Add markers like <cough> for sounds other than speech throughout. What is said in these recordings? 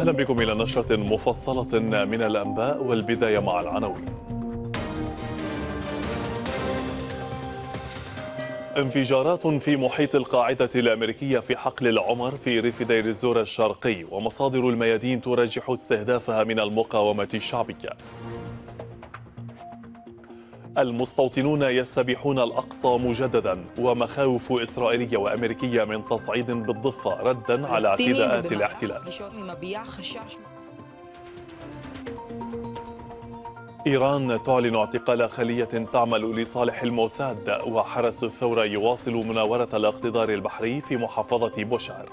أهلا بكم إلى نشرة مفصلة من الأنباء والبداية مع العناوين انفجارات في محيط القاعدة الأمريكية في حقل العمر في ريف دير الزور الشرقي ومصادر الميادين ترجح استهدافها من المقاومة الشعبية المستوطنون يستبيحون الأقصى مجددا ومخاوف إسرائيلية وأمريكية من تصعيد بالضفة ردا على اعتداءات الاحتلال إيران تعلن اعتقال خلية تعمل لصالح الموساد وحرس الثورة يواصل مناورة الاقتدار البحري في محافظة بوشهر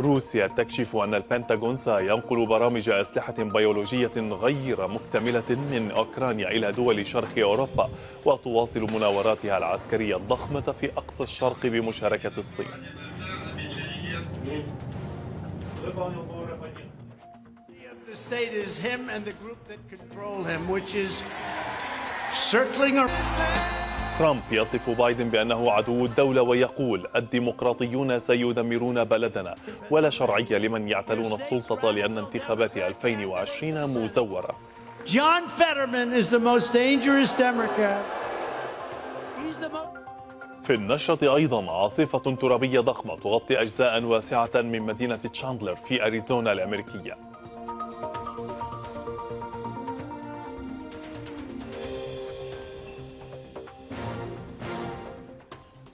روسيا تكشف أن البنتاغون سينقل برامج أسلحة بيولوجية غير مكتملة من أوكرانيا إلى دول شرق أوروبا وتواصل مناوراتها العسكرية الضخمة في أقصى الشرق بمشاركة الصين The state is him and the group that control him, which is circling around. ترامب يصف بايدن بأنه عدو الدولة ويقول الديمقراطيون سيدمرون بلدنا ولا شرعية لمن يعتلون السلطة لأن انتخابات 2020 مزورة جون فيترمان is the most dangerous Democrat. في النشرة أيضا عاصفة ترابية ضخمة تغطي أجزاء واسعة من مدينة تشاندلر في أريزونا الأمريكية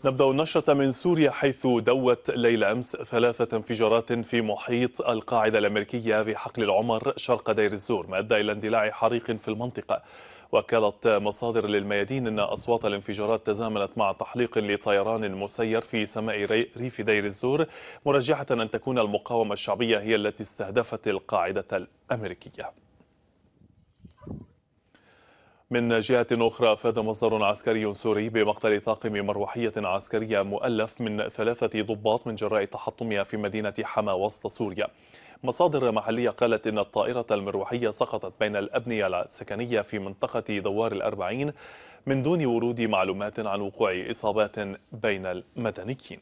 نبدأ النشرة من سوريا حيث دوت ليلة أمس ثلاثة انفجارات في محيط القاعدة الأمريكية في حقل العمر شرق دير الزور ما أدى إلى اندلاع حريق في المنطقة وكالت مصادر للميادين أن أصوات الانفجارات تزامنت مع تحليق لطيران مسير في سماء ريف دير الزور مرجحة أن تكون المقاومة الشعبية هي التي استهدفت القاعدة الأمريكية من جهة أخرى أفاد مصدر عسكري سوري بمقتل طاقم مروحية عسكرية مؤلف من ثلاثة ضباط من جراء تحطمها في مدينة حما وسط سوريا مصادر محلية قالت إن الطائرة المروحية سقطت بين الأبنية السكنية في منطقة دوار الأربعين من دون ورود معلومات عن وقوع إصابات بين المدنيين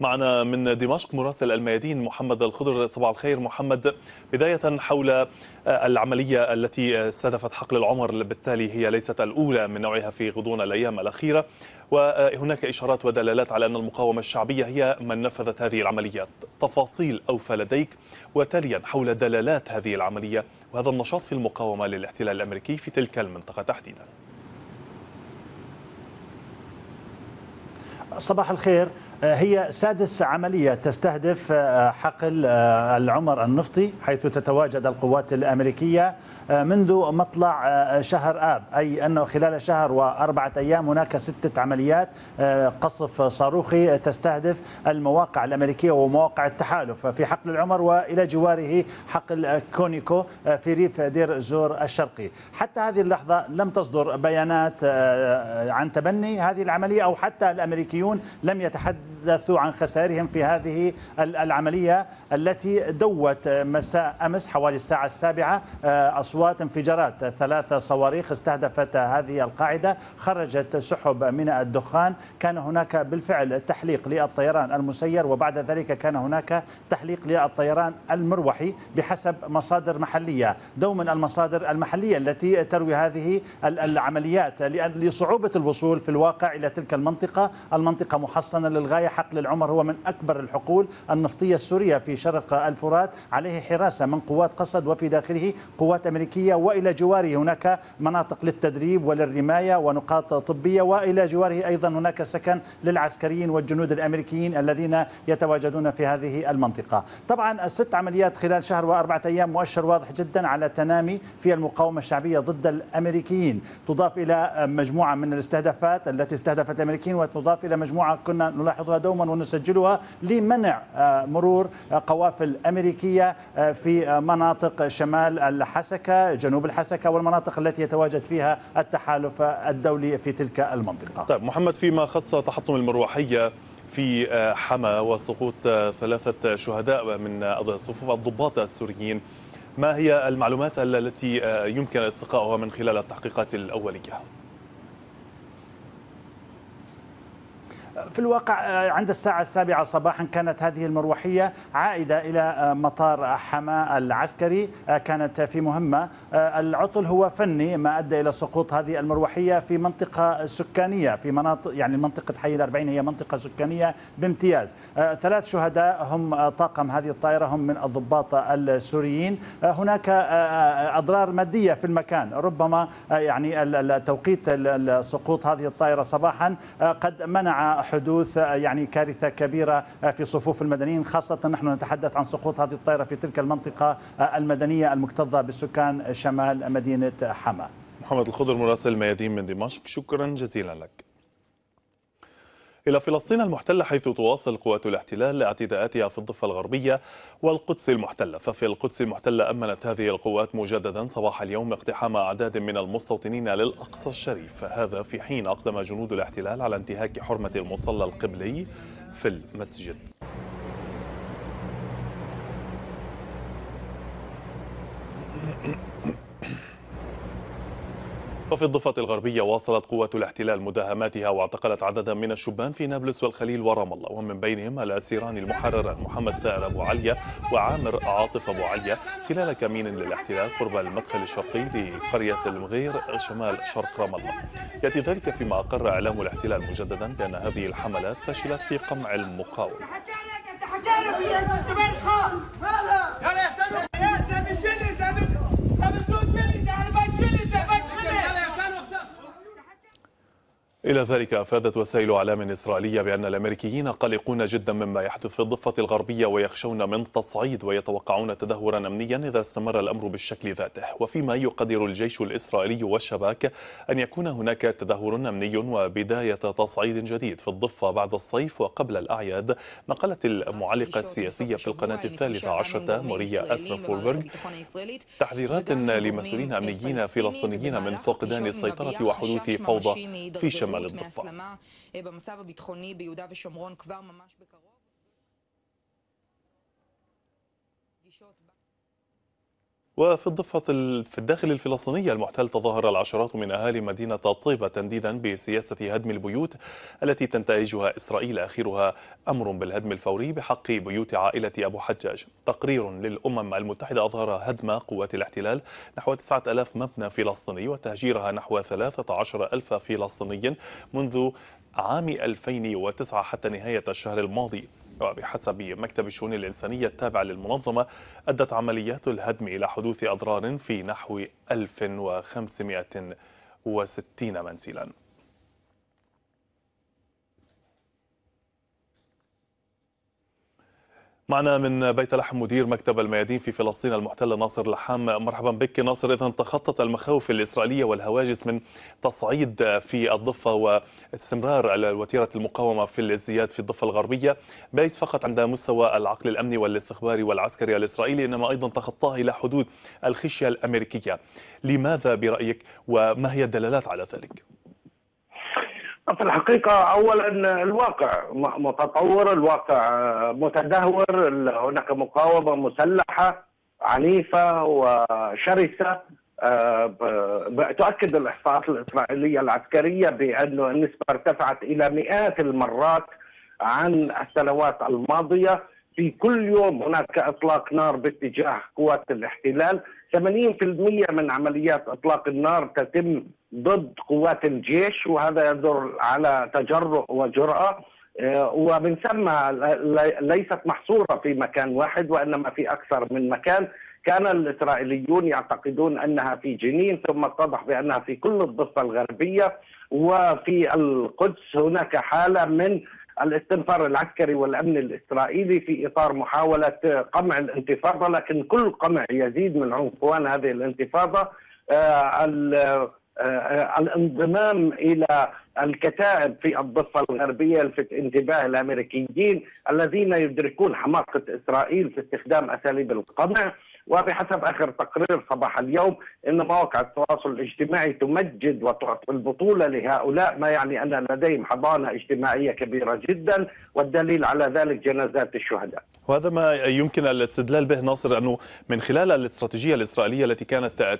معنا من دمشق مراسل الميادين محمد الخضر صباح الخير محمد بداية حول آه، العملية التي استهدفت حقل العمر بالتالي هي ليست الأولى من نوعها في غضون الأيام الأخيرة وهناك إشارات ودلالات على أن المقاومة الشعبية هي من نفذت هذه العمليات تفاصيل أوفى لديك وتاليا حول دلالات هذه العملية وهذا النشاط في المقاومة للاحتلال الأمريكي في تلك المنطقة تحديداً صباح الخير آه، هي سادس عملية تستهدف آه، حقل آه، العمر النفطي حيث تتواجد القوات الأمريكية منذ مطلع شهر آب أي أنه خلال شهر وأربعة أيام هناك ستة عمليات قصف صاروخي تستهدف المواقع الأمريكية ومواقع التحالف في حقل العمر وإلى جواره حقل كونيكو في ريف دير زور الشرقي حتى هذه اللحظة لم تصدر بيانات عن تبني هذه العملية أو حتى الأمريكيون لم يتحدثوا تحدثوا عن خسائرهم في هذه العملية التي دوت مساء أمس حوالي الساعة السابعة آه، أصوات انفجارات ثلاث صواريخ استهدفت هذه القاعدة خرجت سحب من الدخان كان هناك بالفعل تحليق للطيران المسير وبعد ذلك كان هناك تحليق للطيران المروحي بحسب مصادر محلية دوما المصادر المحلية التي تروي هذه العمليات لصعوبة الوصول في الواقع إلى تلك المنطقة المنطقة محصنة للغاية حقل العمر هو من أكبر الحقول النفطية السورية في شرق الفرات عليه حراسة من قوات قصد وفي داخله قوات أمريكية وإلى جواره هناك مناطق للتدريب وللرماية ونقاط طبية وإلى جواره أيضا هناك سكن للعسكريين والجنود الأمريكيين الذين يتواجدون في هذه المنطقة طبعا الست عمليات خلال شهر وأربعة أيام مؤشر واضح جدا على تنامي في المقاومة الشعبية ضد الأمريكيين تضاف إلى مجموعة من الاستهدافات التي استهدفت الأمريكيين وتضاف إلى مجموعة كنا نلاحظها دوما ونسجلها لمنع آه، مرور آه، قوافل أمريكية آه، في مناطق شمال الحسكة جنوب الحسكة والمناطق التي يتواجد فيها التحالف الدولي في تلك المنطقة طيب محمد فيما خص تحطم المروحية في حما وسقوط ثلاثة شهداء من صفوف الضباط السوريين ما هي المعلومات التي يمكن استقاؤها من خلال التحقيقات الأولية؟ في الواقع آه، عند الساعة السابعة صباحا كانت هذه المروحية عائدة إلى آه، مطار حماة العسكري آه، كانت في مهمة العطل هو فني ما أدى إلى سقوط هذه المروحية في منطقة سكانية في مناطق يعني منطقة حي الأربعين هي منطقة سكانية بامتياز ثلاث شهداء هم طاقم هذه الطائرة هم من الضباط السوريين هناك أضرار مادية في المكان ربما يعني توقيت سقوط هذه الطائرة صباحا قد منع حدوث يعني كارثة كبيرة في صفوف المدنيين خاصة نحن نتحدث عن سقوط هذه الطائرة في تلك المنطقة المدنية المكتظة بالسكان شمال مدينة حما محمد الخضر مراسل ميادين من دمشق شكرا جزيلا لك إلى فلسطين المحتلة حيث تواصل قوات الاحتلال اعتداءاتها في الضفة الغربية والقدس المحتلة ففي القدس المحتلة أمنت هذه القوات مجددا صباح اليوم اقتحام أعداد من المستوطنين للأقصى الشريف هذا في حين أقدم جنود الاحتلال على انتهاك حرمة المصلى القبلي في المسجد وفي الضفة الغربية واصلت قوات الاحتلال مداهماتها واعتقلت عددا من الشبان في نابلس والخليل ورام الله ومن بينهم الأسيران المحرران محمد ثائر أبو عليا وعامر عاطف أبو عليا خلال كمين للاحتلال قرب المدخل الشرقي لقرية المغير شمال شرق رام الله يأتي ذلك فيما أقر إعلام الاحتلال مجددا بأن هذه الحملات فشلت في قمع المقاومة إلى ذلك أفادت وسائل أعلام إسرائيلية بأن الأمريكيين قلقون جدا مما يحدث في الضفة الغربية ويخشون من تصعيد ويتوقعون تدهورا أمنيا إذا استمر الأمر بالشكل ذاته وفيما يقدر الجيش الإسرائيلي والشباك أن يكون هناك تدهور أمني وبداية تصعيد جديد في الضفة بعد الصيف وقبل الأعياد نقلت المعلقة السياسية في القناة الثالثة عشرة ماريا فولبرغ تحذيرات لمسؤولين أمنيين فلسطينيين من فقدان السيطرة وحدوث فوضى في شمال מהסלמה אה, במצב הביטחוני ביהודה ושומרון כבר ממש בקרוב. وفي الضفة في الداخل الفلسطينية المحتل تظاهر العشرات من أهالي مدينة طيبة تنديدا بسياسة هدم البيوت التي تنتهجها إسرائيل آخرها أمر بالهدم الفوري بحق بيوت عائلة أبو حجاج تقرير للأمم المتحدة أظهر هدم قوات الاحتلال نحو 9000 مبنى فلسطيني وتهجيرها نحو 13000 فلسطيني منذ عام 2009 حتى نهاية الشهر الماضي وبحسب مكتب الشؤون الإنسانية التابع للمنظمة أدت عمليات الهدم إلى حدوث أضرار في نحو 1560 منزلاً معنا من بيت لحم مدير مكتب الميادين في فلسطين المحتله ناصر لحام مرحبا بك ناصر اذا تخطت المخاوف الاسرائيليه والهواجس من تصعيد في الضفه واستمرار الوتيره المقاومه في الازدياد في الضفه الغربيه ليس فقط عند مستوى العقل الامني والاستخباري والعسكري الاسرائيلي انما ايضا تخطاه الى حدود الخشيه الامريكيه لماذا برايك وما هي الدلالات على ذلك؟ في الحقيقة أولا الواقع متطور الواقع آه، متدهور هناك مقاومة مسلحة عنيفة وشرسة آه، تؤكد الإحصاءات الإسرائيلية العسكرية بأن النسبة ارتفعت إلى مئات المرات عن السنوات الماضية في كل يوم هناك اطلاق نار باتجاه قوات الاحتلال 80% من عمليات اطلاق النار تتم ضد قوات الجيش وهذا يدل على تجرؤ وجراه آه، ومن ثم ليست محصوره في مكان واحد وانما في اكثر من مكان كان الاسرائيليون يعتقدون انها في جنين ثم اتضح بانها في كل الضفه الغربيه وفي القدس هناك حاله من الاستنفار العسكري والامن الاسرائيلي في اطار محاوله قمع الانتفاضه لكن كل قمع يزيد من عنفوان هذه الانتفاضه آه، آه، آه، الانضمام الى الكتائب في الضفه الغربيه لفت انتباه الامريكيين الذين يدركون حماقه اسرائيل في استخدام اساليب القمع وبحسب اخر تقرير صباح اليوم ان مواقع التواصل الاجتماعي تمجد وتعطي البطوله لهؤلاء ما يعني ان لديهم حضانه اجتماعيه كبيره جدا والدليل على ذلك جنازات الشهداء. وهذا ما يمكن الاستدلال به ناصر انه من خلال الاستراتيجيه الاسرائيليه التي كانت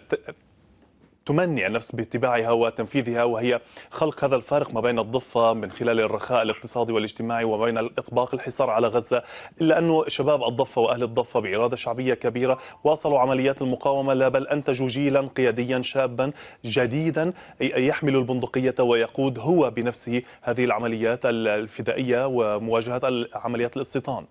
تمني النفس باتباعها وتنفيذها وهي خلق هذا الفارق ما بين الضفة من خلال الرخاء الاقتصادي والاجتماعي وبين إطباق الحصار على غزة إلا أنه شباب الضفة وأهل الضفة بإرادة شعبية كبيرة واصلوا عمليات المقاومة لا بل أنتجوا جيلا قياديا شابا جديدا يحمل البندقية ويقود هو بنفسه هذه العمليات الفدائية ومواجهة عمليات الاستيطان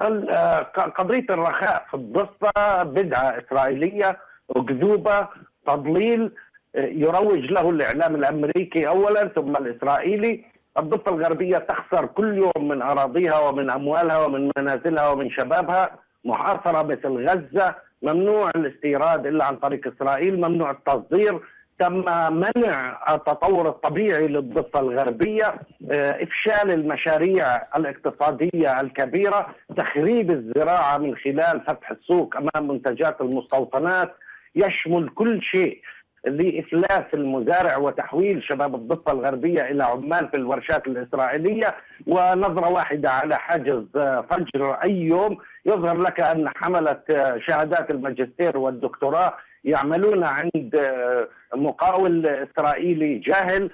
آه، قضية الرخاء في الضفة بدعة إسرائيلية أكذوبة تضليل آه، يروج له الاعلام الامريكي اولا ثم الاسرائيلي الضفه الغربيه تخسر كل يوم من اراضيها ومن اموالها ومن منازلها ومن شبابها محاصره مثل غزه ممنوع الاستيراد الا عن طريق اسرائيل ممنوع التصدير تم منع التطور الطبيعي للضفة الغربية آه، إفشال المشاريع الاقتصادية الكبيرة تخريب الزراعة من خلال فتح السوق أمام منتجات المستوطنات يشمل كل شيء لإفلاس المزارع وتحويل شباب الضفة الغربية إلى عمال في الورشات الإسرائيلية ونظرة واحدة على حاجز آه، فجر أي يوم يظهر لك أن حملة آه، شهادات الماجستير والدكتوراه يعملون عند آه، مقاول اسرائيلي جاهل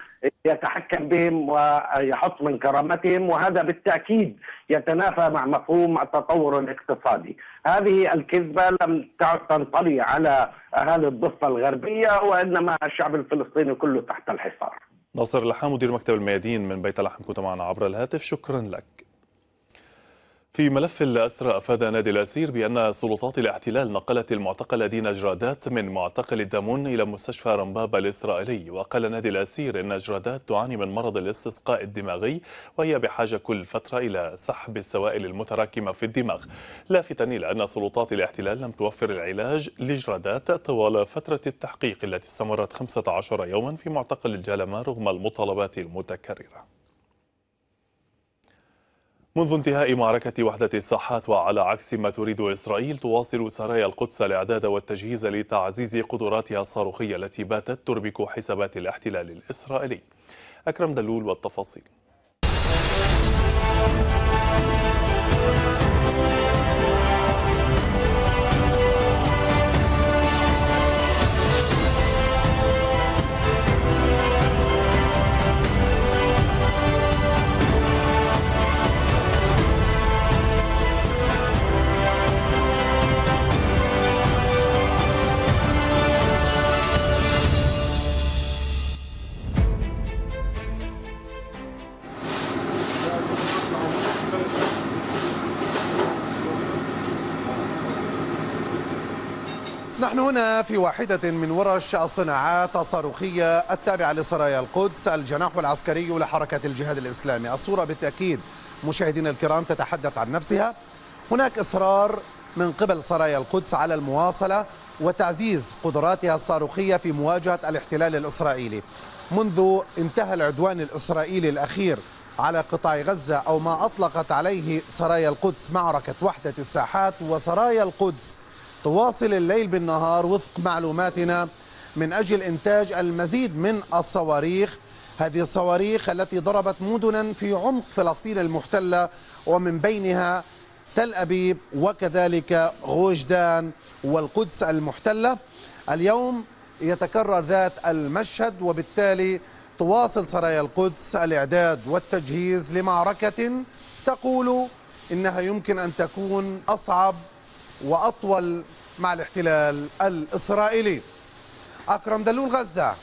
يتحكم بهم ويحط من كرامتهم وهذا بالتاكيد يتنافى مع مفهوم التطور الاقتصادي، هذه الكذبة لم تعد تنطلي على أهالي الضفة الغربية وإنما الشعب الفلسطيني كله تحت الحصار ناصر لحام مدير مكتب الميادين من بيت لحم كنت معنا عبر الهاتف شكرا لك في ملف الأسرى أفاد نادي الأسير بأن سلطات الاحتلال نقلت المعتقل دين جرادات من معتقل الدمون إلى مستشفى رمباب الإسرائيلي وقال نادي الأسير أن جرادات تعاني من مرض الاستسقاء الدماغي وهي بحاجة كل فترة إلى سحب السوائل المتراكمة في الدماغ لافتا إلى أن سلطات الاحتلال لم توفر العلاج لجرادات طوال فترة التحقيق التي استمرت 15 يوما في معتقل الجالمة رغم المطالبات المتكررة منذ انتهاء معركة وحدة الساحات وعلى عكس ما تريد إسرائيل تواصل سرايا القدس الإعداد والتجهيز لتعزيز قدراتها الصاروخية التي باتت تربك حسابات الاحتلال الإسرائيلي أكرم دلول والتفاصيل نحن هنا في واحدة من ورش الصناعات الصاروخية التابعة لسرايا القدس الجناح العسكري لحركة الجهاد الإسلامي الصورة بالتأكيد مشاهدينا الكرام تتحدث عن نفسها هناك إصرار من قبل سرايا القدس على المواصلة وتعزيز قدراتها الصاروخية في مواجهة الاحتلال الإسرائيلي منذ انتهى العدوان الإسرائيلي الأخير على قطاع غزة أو ما أطلقت عليه سرايا القدس معركة وحدة الساحات وسرايا القدس تواصل الليل بالنهار وفق معلوماتنا من أجل إنتاج المزيد من الصواريخ هذه الصواريخ التي ضربت مدنا في عمق فلسطين المحتلة ومن بينها تل أبيب وكذلك غوجدان والقدس المحتلة اليوم يتكرر ذات المشهد وبالتالي تواصل سرايا القدس الإعداد والتجهيز لمعركة تقول إنها يمكن أن تكون أصعب وأطول مع الاحتلال الإسرائيلي أكرم دلول غزة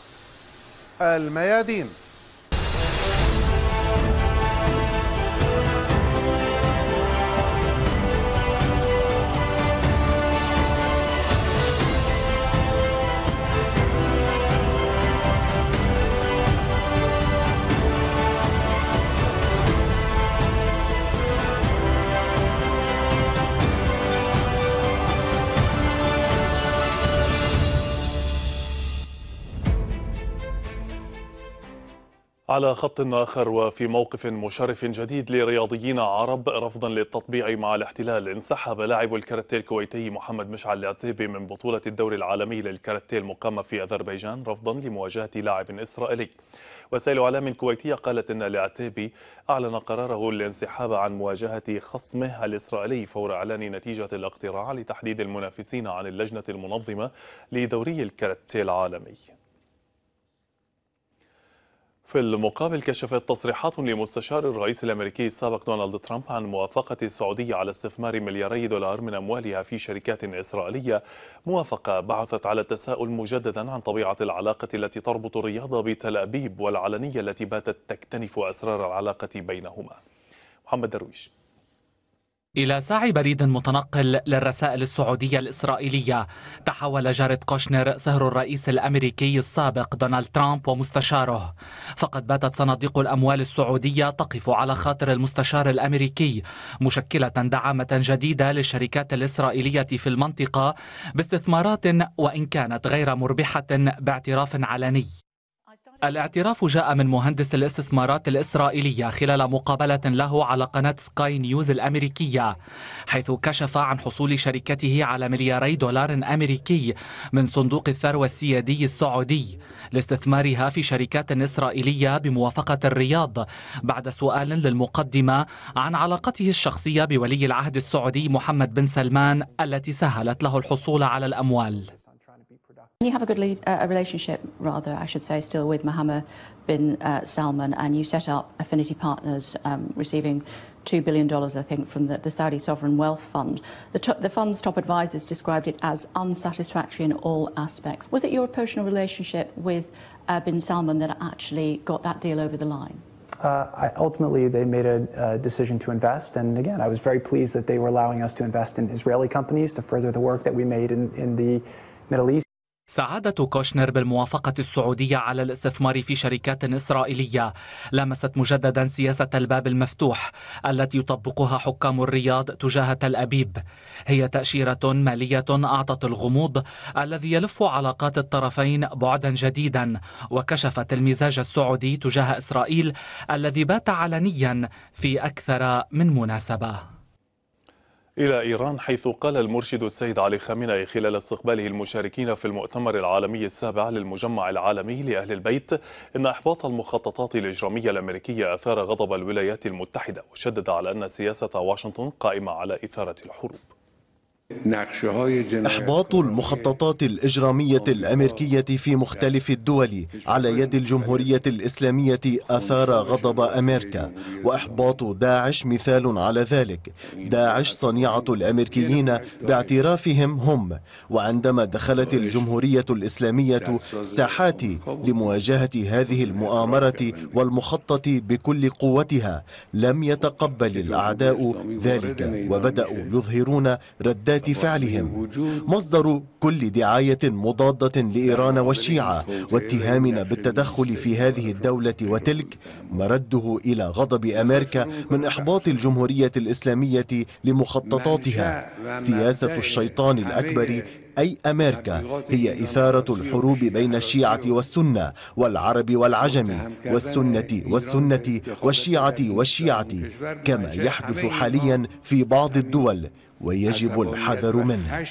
الميادين على خط آخر وفي موقف مشرف جديد لرياضيين عرب رفضا للتطبيع مع الاحتلال انسحب لاعب الكاراتيه الكويتي محمد مشعل العتيبي من بطولة الدوري العالمي للكاراتيه المقامة في أذربيجان رفضا لمواجهة لاعب إسرائيلي وسائل إعلام كويتية قالت أن العتيبي أعلن قراره الانسحاب عن مواجهة خصمه الإسرائيلي فور إعلان نتيجة الاقتراع لتحديد المنافسين عن اللجنة المنظمة لدوري الكاراتيه العالمي في المقابل كشفت تصريحات لمستشار الرئيس الامريكي السابق دونالد ترامب عن موافقه السعوديه على استثمار ملياري دولار من اموالها في شركات اسرائيليه، موافقه بعثت على التساؤل مجددا عن طبيعه العلاقه التي تربط الرياضه بتل ابيب والعلنيه التي باتت تكتنف اسرار العلاقه بينهما. محمد درويش إلى ساعي بريد متنقل للرسائل السعودية الإسرائيلية تحول جارد كوشنر سهر الرئيس الأمريكي السابق دونالد ترامب ومستشاره فقد باتت صناديق الأموال السعودية تقف على خاطر المستشار الأمريكي مشكلة دعامة جديدة للشركات الإسرائيلية في المنطقة باستثمارات وإن كانت غير مربحة باعتراف علني الاعتراف جاء من مهندس الاستثمارات الإسرائيلية خلال مقابلة له على قناة سكاي نيوز الأمريكية حيث كشف عن حصول شركته على ملياري دولار أمريكي من صندوق الثروة السيادي السعودي لاستثمارها في شركات إسرائيلية بموافقة الرياض بعد سؤال للمقدمة عن علاقته الشخصية بولي العهد السعودي محمد بن سلمان التي سهلت له الحصول على الأموال You have a good lead, uh, a relationship, rather, I should say, still with Mohammed bin uh, Salman, and you set up Affinity Partners, um, receiving $2 billion, I think, from the, the Saudi Sovereign Wealth Fund. The, the, fund's top advisors described it as unsatisfactory in all aspects. Was it your personal relationship with uh, bin Salman that actually got that deal over the line? Uh, I, ultimately, they made a, a decision to invest, and again, I was very pleased that they were allowing us to invest in Israeli companies to further the work that we made in, in the Middle East. سعادة كوشنر بالموافقة السعودية على الاستثمار في شركات إسرائيلية لامست مجددا سياسة الباب المفتوح التي يطبقها حكام الرياض تجاه تل أبيب هي تأشيرة مالية أعطت الغموض الذي يلف علاقات الطرفين بعدا جديدا وكشفت المزاج السعودي تجاه إسرائيل الذي بات علنيا في أكثر من مناسبة إلى إيران حيث قال المرشد السيد علي خامنئي خلال استقباله المشاركين في المؤتمر العالمي السابع للمجمع العالمي لأهل البيت إن إحباط المخططات الإجرامية الأمريكية أثار غضب الولايات المتحدة وشدد على أن سياسة واشنطن قائمة على إثارة الحروب إحباط المخططات الإجرامية الأمريكية في مختلف الدول على يد الجمهورية الإسلامية أثار غضب أمريكا وإحباط داعش مثال على ذلك داعش صنيعة الأمريكيين باعترافهم هم وعندما دخلت الجمهورية الإسلامية ساحات لمواجهة هذه المؤامرة والمخطط بكل قوتها لم يتقبل الأعداء ذلك وبدأوا يظهرون ردات وردة فعلهم مصدر كل دعاية مضادة لإيران والشيعة واتهامنا بالتدخل في هذه الدولة وتلك مرده إلى غضب أمريكا من إحباط الجمهورية الإسلامية لمخططاتها سياسة الشيطان الأكبر أي أمريكا هي إثارة الحروب بين الشيعة والسنة والعرب والعجم والسنة والسنة والشيعة والشيعة كما يحدث حاليا في بعض الدول ويجب الحذر منه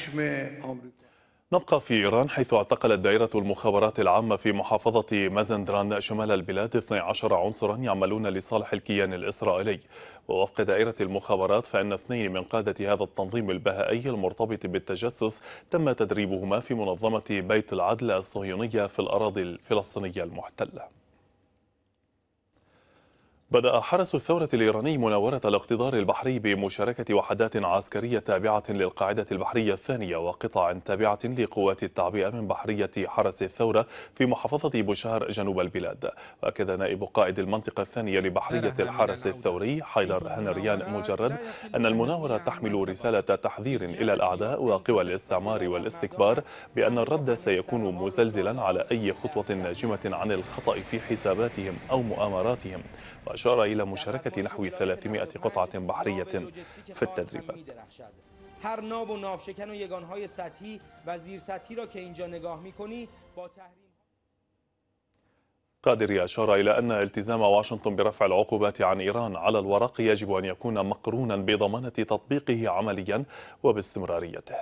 نبقى في إيران حيث اعتقلت دائرة المخابرات العامة في محافظة مازندران شمال البلاد 12 عنصرا يعملون لصالح الكيان الإسرائيلي ووفق دائرة المخابرات فإن اثنين من قادة هذا التنظيم البهائي المرتبط بالتجسس تم تدريبهما في منظمة بيت العدل الصهيونية في الأراضي الفلسطينية المحتلة بدأ حرس الثورة الإيراني مناورة الاقتدار البحري بمشاركة وحدات عسكرية تابعة للقاعدة البحرية الثانية وقطع تابعة لقوات التعبئة من بحرية حرس الثورة في محافظة بوشهر جنوب البلاد وأكد نائب قائد المنطقة الثانية لبحرية الحرس الثوري حيدر هنريان مجرد أن المناورة تحمل رسالة تحذير إلى الأعداء وقوى الاستعمار والاستكبار بأن الرد سيكون مزلزلا على أي خطوة ناجمة عن الخطأ في حساباتهم أو مؤامراتهم وأشار إلى مشاركة نحو 300 قطعة بحرية في التدريبات هر ناب و و یگانهای سطحی و زیر سطحی را که اینجا نگاه میکنی با تحریم أشار إلى أن التزام واشنطن برفع العقوبات عن إيران على الورق يجب أن يكون مقرونا بضمانة تطبيقه عمليا وباستمراريته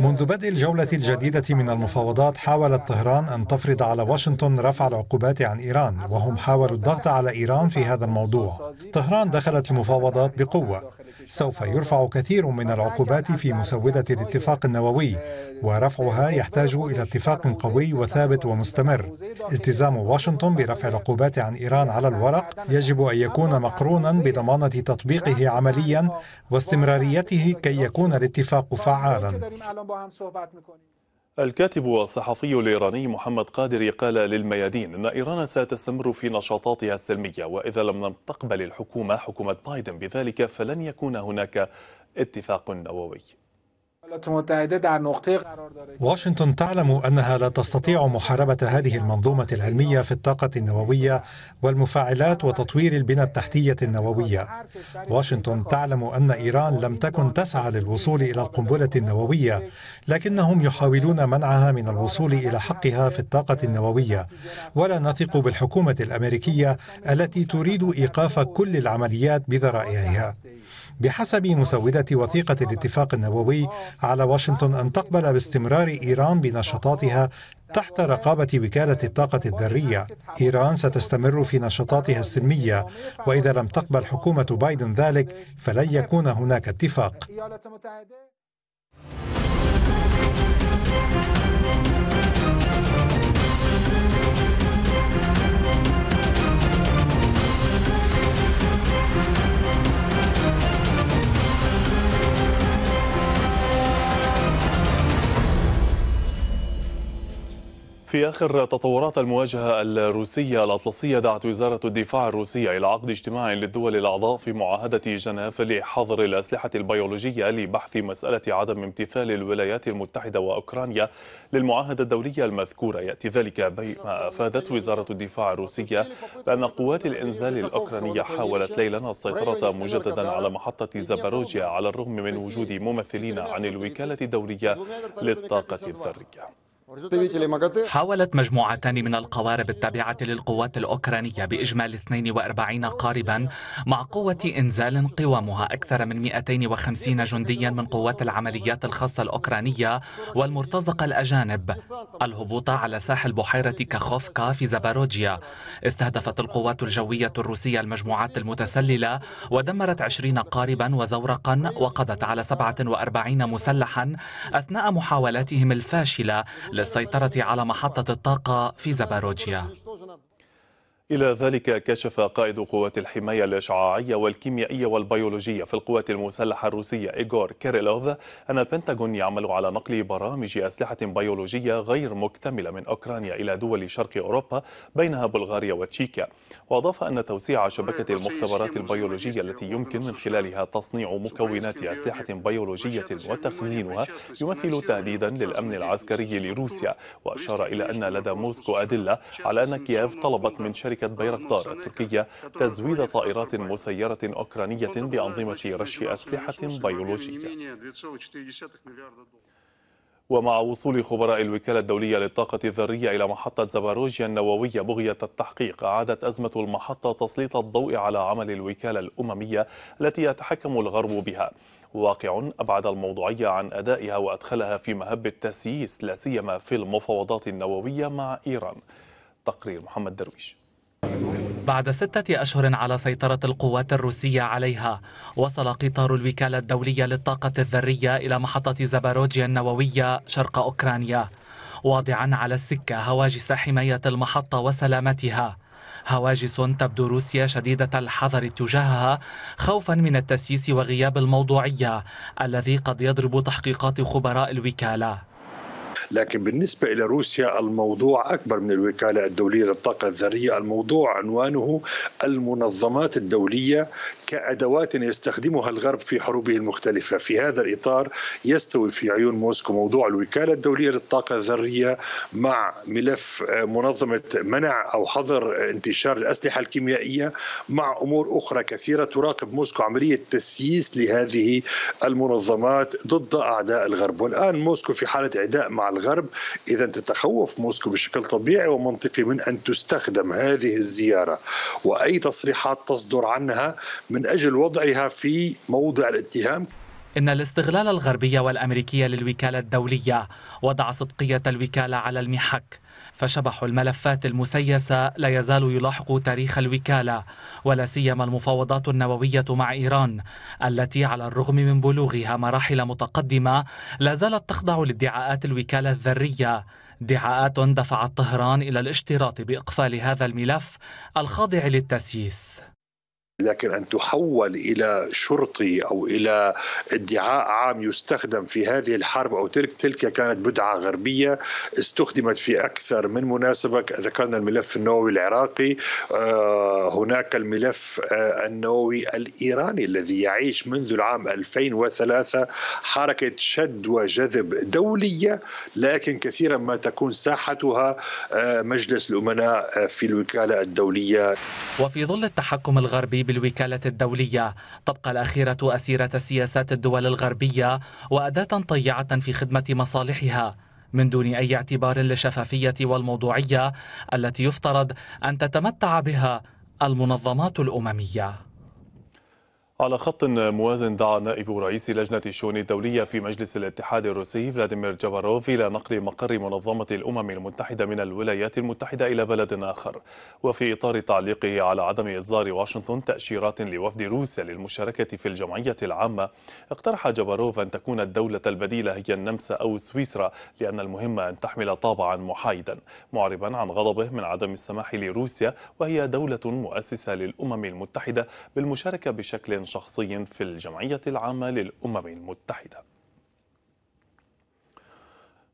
منذ بدء الجولة الجديدة من المفاوضات حاولت طهران أن تفرض على واشنطن رفع العقوبات عن إيران وهم حاولوا الضغط على إيران في هذا الموضوع طهران دخلت المفاوضات بقوة سوف يرفع كثير من العقوبات في مسودة الاتفاق النووي آه، ورفعها يحتاج إلى اتفاق قوي وثابت ومستمر التزام واشنطن برفع العقوبات عن إيران على الورق يجب أن يكون مقرونا بضمانة تطبيقه عمليا واستمرار استمراريته كي يكون الاتفاق فعالا الكاتب والصحفي الإيراني محمد قادري قال للميادين أن إيران ستستمر في نشاطاتها السلمية وإذا لم تقبل الحكومة حكومة بايدن بذلك فلن يكون هناك اتفاق نووي واشنطن تعلم أنها لا تستطيع محاربة هذه المنظومة العلمية في الطاقة النووية والمفاعلات وتطوير البنى التحتية النووية واشنطن تعلم أن إيران لم تكن تسعى للوصول إلى القنبلة النووية لكنهم يحاولون منعها من الوصول إلى حقها في الطاقة النووية ولا نثق بالحكومة الأمريكية التي تريد إيقاف كل العمليات بذرائعها بحسب مسودة وثيقة الاتفاق النووي على واشنطن أن تقبل باستمرار إيران بنشاطاتها تحت رقابة وكالة الطاقة الذرية إيران ستستمر في نشاطاتها السلمية وإذا لم تقبل حكومة بايدن ذلك فلن يكون هناك اتفاق في آخر تطورات المواجهة الروسية الأطلسية دعت وزارة الدفاع الروسية إلى عقد اجتماع للدول الأعضاء في معاهدة جنيف لحظر الأسلحة البيولوجية لبحث مسألة عدم امتثال الولايات المتحدة وأوكرانيا للمعاهدة الدولية المذكورة يأتي ذلك بما أفادت وزارة الدفاع الروسية بأن قوات الإنزال الأوكرانية حاولت ليلا السيطرة مجددا على محطة زاباروجيا على الرغم من وجود ممثلين عن الوكالة الدولية للطاقة الذرية حاولت مجموعتان من القوارب التابعة للقوات الأوكرانية بإجمال 42 قاربا مع قوة إنزال قوامها أكثر من 250 جنديا من قوات العمليات الخاصة الأوكرانية والمرتزقة الأجانب الهبوط على ساحل بحيرة كاخوفكا في زاباروجيا استهدفت القوات الجوية الروسية المجموعات المتسللة ودمرت 20 قاربا وزورقا وقضت على 47 مسلحا أثناء محاولاتهم الفاشلة للسيطرة على محطة الطاقة في زاباروجيا إلى ذلك كشف قائد قوات الحماية الإشعاعية والكيميائية والبيولوجية في القوات المسلحة الروسية إيغور كيريلوف أن البنتاغون يعمل على نقل برامج أسلحة بيولوجية غير مكتملة من أوكرانيا إلى دول شرق أوروبا بينها بلغاريا وتشيكيا وأضاف أن توسيع شبكة المختبرات البيولوجية التي يمكن من خلالها تصنيع مكونات أسلحة بيولوجية وتخزينها يمثل تهديدا للأمن العسكري لروسيا وأشار إلى أن لدى موسكو أدلة على أن كييف طلبت من شركة شركة بيرقتار التركية تزويد طائرات مسيرة أوكرانية بأنظمة رش أسلحة بيولوجية ومع وصول خبراء الوكالة الدولية للطاقة الذرية إلى محطة زباروجيا النووية بغية التحقيق أعادت أزمة المحطة تسليط الضوء على عمل الوكالة الأممية التي يتحكم الغرب بها واقع أبعد الموضوعية عن أدائها وأدخلها في مهب التسييس لا سيما في المفاوضات النووية مع إيران تقرير محمد درويش بعد ستة أشهر على سيطرة القوات الروسية عليها وصل قطار الوكالة الدولية للطاقة الذرية إلى محطة زاباروجيا النووية شرق أوكرانيا واضعا على السكة هواجس حماية المحطة وسلامتها هواجس تبدو روسيا شديدة الحذر تجاهها خوفا من التسييس وغياب الموضوعية الذي قد يضرب تحقيقات خبراء الوكالة لكن بالنسبة إلى روسيا الموضوع أكبر من الوكالة الدولية للطاقة الذرية الموضوع عنوانه المنظمات الدولية كأدوات يستخدمها الغرب في حروبه المختلفة في هذا الإطار يستوي في عيون موسكو موضوع الوكالة الدولية للطاقة الذرية مع ملف آه، منظمة منع أو حظر انتشار الأسلحة الكيميائية مع أمور أخرى كثيرة تراقب موسكو عملية تسييس لهذه المنظمات ضد أعداء الغرب والآن موسكو في حالة إعداء مع الغرب إذا تتخوف موسكو بشكل طبيعي ومنطقي من أن تستخدم هذه الزيارة وأي تصريحات تصدر عنها من من أجل وضعها في موضع الاتهام إن الاستغلال الغربي والأمريكي للوكالة الدولية وضع صدقية الوكالة على المحك فشبح الملفات المسيسة لا يزال يلاحق تاريخ الوكالة ولا سيما المفاوضات النووية مع إيران التي على الرغم من بلوغها مراحل متقدمة لا زالت تخضع لادعاءات الوكالة الذرية ادعاءات دفعت طهران إلى الاشتراط بإقفال هذا الملف الخاضع للتسييس لكن ان تحول الى شرطي او الى ادعاء عام يستخدم في هذه الحرب او تلك تلك كانت بدعه غربيه استخدمت في اكثر من مناسبه ذكرنا الملف النووي العراقي آه، هناك الملف آه، النووي الايراني الذي يعيش منذ العام 2003 حركه شد وجذب دوليه لكن كثيرا ما تكون ساحتها آه، مجلس الامناء في الوكاله الدوليه وفي ظل التحكم الغربي بالوكالة الدولية تبقى الأخيرة أسيرة سياسات الدول الغربية وأداة طيعة في خدمة مصالحها من دون أي اعتبار للشفافية والموضوعية التي يفترض أن تتمتع بها المنظمات الأممية على خط موازن دعا نائب رئيس لجنة الشؤون الدولية في مجلس الاتحاد الروسي فلاديمير جاباروف إلى نقل مقر منظمة الأمم المتحدة من الولايات المتحدة إلى بلد آخر وفي إطار تعليقه على عدم إصدار واشنطن تأشيرات لوفد روسيا للمشاركة في الجمعية العامة اقترح جاباروف أن تكون الدولة البديلة هي النمسا أو سويسرا لأن المهم أن تحمل طابعا محايدا معربا عن غضبه من عدم السماح لروسيا وهي دولة مؤسسة للأمم المتحدة بالمشاركة بشكل شخصي في الجمعية العامة للأمم المتحدة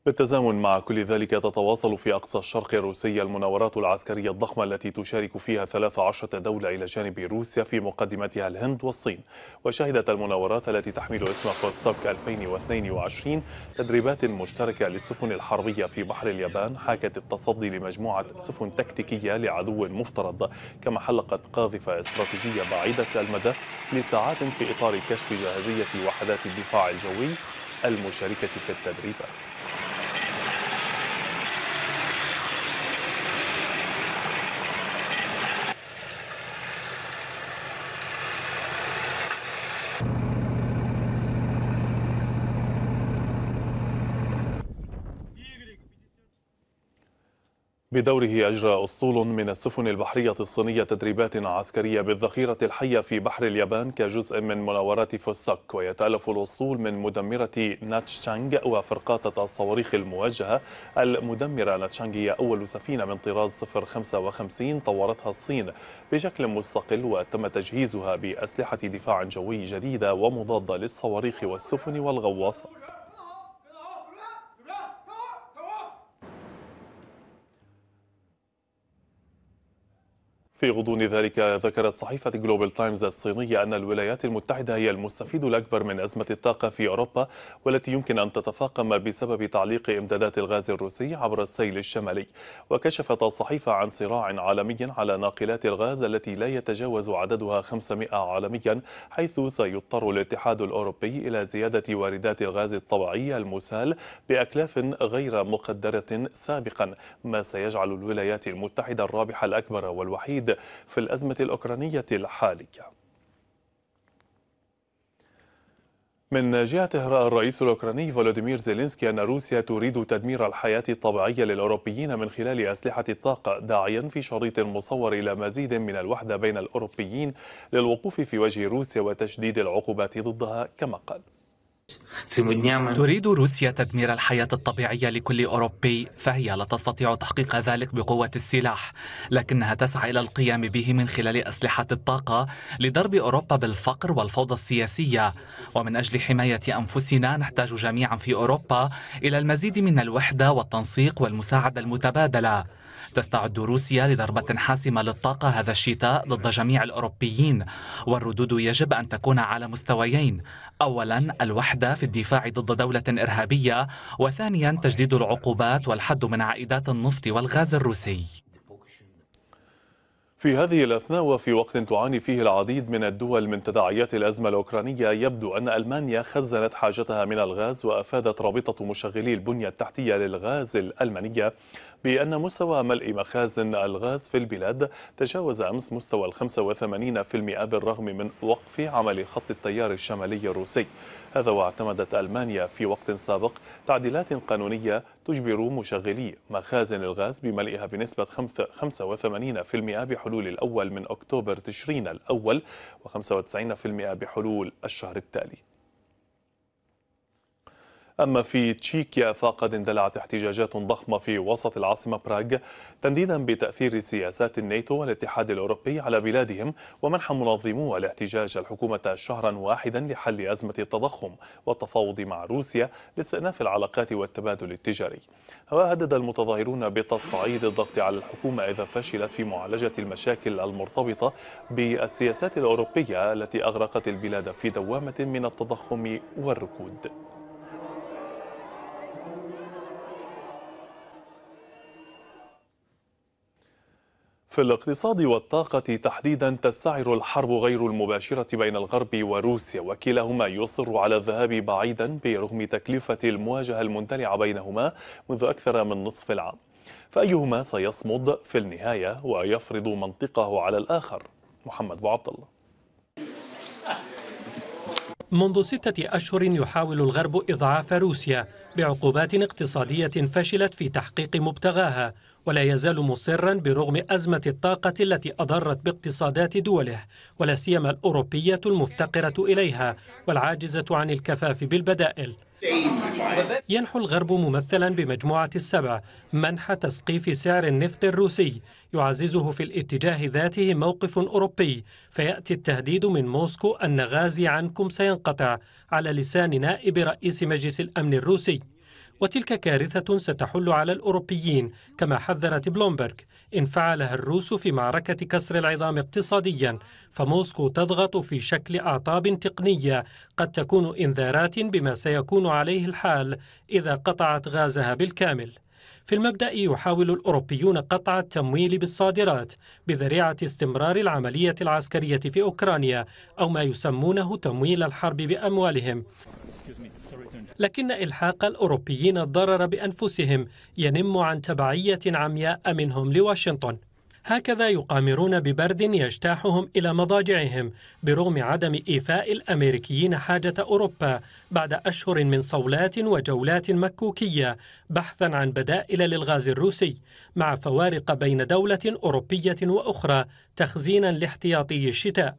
بالتزامن مع كل ذلك تتواصل في أقصى الشرق الروسي المناورات العسكرية الضخمة التي تشارك فيها 13 دولة إلى جانب روسيا في مقدمتها الهند والصين وشهدت المناورات التي تحمل اسم فوستوك 2022 تدريبات مشتركة للسفن الحربية في بحر اليابان حاكت التصدي لمجموعة سفن تكتيكية لعدو مفترض كما حلقت قاذفة استراتيجية بعيدة المدى لساعات في إطار كشف جاهزية وحدات الدفاع الجوي المشاركة في التدريبات بدوره أجرى أسطول من السفن البحرية الصينية تدريبات عسكرية بالذخيرة الحية في بحر اليابان كجزء من مناورات فوستوك ويتألف الأسطول من مدمرة ناتشانغ وفرقاطة الصواريخ الموجهة المدمرة ناتشانغ هي أول سفينة من طراز 055 طورتها الصين بشكل مستقل وتم تجهيزها بأسلحة دفاع جوي جديدة ومضادة للصواريخ والسفن والغواصات في غضون ذلك ذكرت صحيفة جلوبال تايمز الصينية أن الولايات المتحدة هي المستفيد الأكبر من أزمة الطاقة في أوروبا والتي يمكن أن تتفاقم بسبب تعليق إمدادات الغاز الروسي عبر السيل الشمالي وكشفت الصحيفة عن صراع عالمي على ناقلات الغاز التي لا يتجاوز عددها 500 عالميا حيث سيضطر الاتحاد الأوروبي إلى زيادة واردات الغاز الطبيعي المسال بأكلاف غير مقدرة سابقا ما سيجعل الولايات المتحدة الرابحة الأكبر والوحيد الجديد في الأزمة الأوكرانية الحالية من جهته رأى الرئيس الأوكراني فولوديمير زيلينسكي أن روسيا تريد تدمير الحياة الطبيعية للأوروبيين من خلال أسلحة الطاقة داعيا في شريط مصور إلى مزيد من الوحدة بين الأوروبيين للوقوف في وجه روسيا وتشديد العقوبات ضدها كما قال تريد روسيا تدمير الحياة الطبيعية لكل أوروبي فهي لا تستطيع تحقيق ذلك بقوة السلاح لكنها تسعى إلى القيام به من خلال أسلحة الطاقة لضرب أوروبا بالفقر والفوضى السياسية ومن أجل حماية أنفسنا نحتاج جميعا في أوروبا إلى المزيد من الوحدة والتنسيق والمساعدة المتبادلة تستعد روسيا لضربة حاسمة للطاقة هذا الشتاء ضد جميع الأوروبيين والردود يجب أن تكون على مستويين أولا الوحدة في الدفاع ضد دولة إرهابية وثانيا تجديد العقوبات والحد من عائدات النفط والغاز الروسي في هذه الأثناء وفي وقت تعاني فيه العديد من الدول من تداعيات الأزمة الأوكرانية يبدو أن ألمانيا خزنت حاجتها من الغاز وأفادت رابطة مشغلي البنية التحتية للغاز الألمانية بأن مستوى ملء مخازن الغاز في البلاد تجاوز أمس مستوى ال 85% بالرغم من وقف عمل خط التيار الشمالي الروسي هذا واعتمدت ألمانيا في وقت سابق تعديلات قانونية تجبر مشغلي مخازن الغاز بملئها بنسبة 85% بحلول الأول من أكتوبر تشرين الأول و95% بحلول الشهر التالي أما في تشيكيا فقد اندلعت احتجاجات ضخمة في وسط العاصمة براغ تنديدا بتأثير سياسات الناتو والاتحاد الأوروبي على بلادهم ومنح منظمو الاحتجاج الحكومة شهرا واحدا لحل أزمة التضخم والتفاوض مع روسيا لاستئناف العلاقات والتبادل التجاري وهدد المتظاهرون بتصعيد الضغط على الحكومة إذا فشلت في معالجة المشاكل المرتبطة بالسياسات الأوروبية التي أغرقت البلاد في دوامة من التضخم والركود في الاقتصاد والطاقة تحديدا تستعر الحرب غير المباشرة بين الغرب وروسيا وكلاهما يصر على الذهاب بعيدا برغم تكلفة المواجهة المندلعة بينهما منذ أكثر من نصف العام فأيهما سيصمد في النهاية ويفرض منطقه على الآخر محمد بو عبد الله منذ ستة أشهر يحاول الغرب إضعاف روسيا بعقوبات اقتصادية فشلت في تحقيق مبتغاها ولا يزال مصرا برغم أزمة الطاقة التي أضرت باقتصادات دوله ولا سيما الأوروبية المفتقرة إليها والعاجزة عن الكفاف بالبدائل ينحو الغرب ممثلا بمجموعة السبع منح تسقيف سعر النفط الروسي يعززه في الاتجاه ذاته موقف أوروبي فيأتي التهديد من موسكو أن غازي عنكم سينقطع على لسان نائب رئيس مجلس الأمن الروسي وتلك كارثة ستحل على الأوروبيين كما حذرت بلومبرغ انفعلها الروس في معركة كسر العظام اقتصاديا فموسكو تضغط في شكل أعطاب تقنية قد تكون إنذارات بما سيكون عليه الحال إذا قطعت غازها بالكامل في المبدأ يحاول الأوروبيون قطع التمويل بالصادرات بذريعة استمرار العملية العسكرية في أوكرانيا أو ما يسمونه تمويل الحرب بأموالهم لكن إلحاق الأوروبيين الضرر بأنفسهم ينم عن تبعية عمياء منهم لواشنطن هكذا يقامرون ببرد يجتاحهم إلى مضاجعهم برغم عدم إيفاء الأمريكيين حاجة أوروبا بعد أشهر من صولات وجولات مكوكية بحثا عن بدائل للغاز الروسي مع فوارق بين دولة أوروبية وأخرى تخزينا لاحتياطي الشتاء